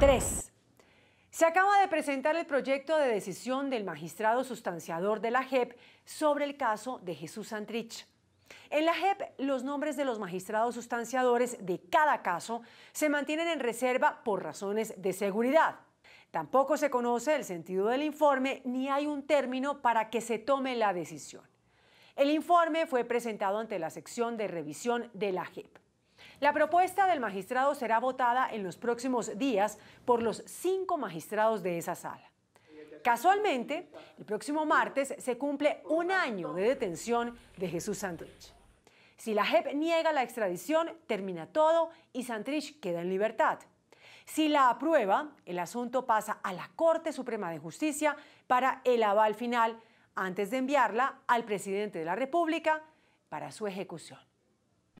3. Se acaba de presentar el proyecto de decisión del magistrado sustanciador de la JEP sobre el caso de Jesús Santrich. En la JEP, los nombres de los magistrados sustanciadores de cada caso se mantienen en reserva por razones de seguridad. Tampoco se conoce el sentido del informe ni hay un término para que se tome la decisión. El informe fue presentado ante la sección de revisión de la JEP. La propuesta del magistrado será votada en los próximos días por los cinco magistrados de esa sala. Casualmente, el próximo martes se cumple un año de detención de Jesús Santrich. Si la JEP niega la extradición, termina todo y Santrich queda en libertad. Si la aprueba, el asunto pasa a la Corte Suprema de Justicia para el aval final antes de enviarla al presidente de la República para su ejecución.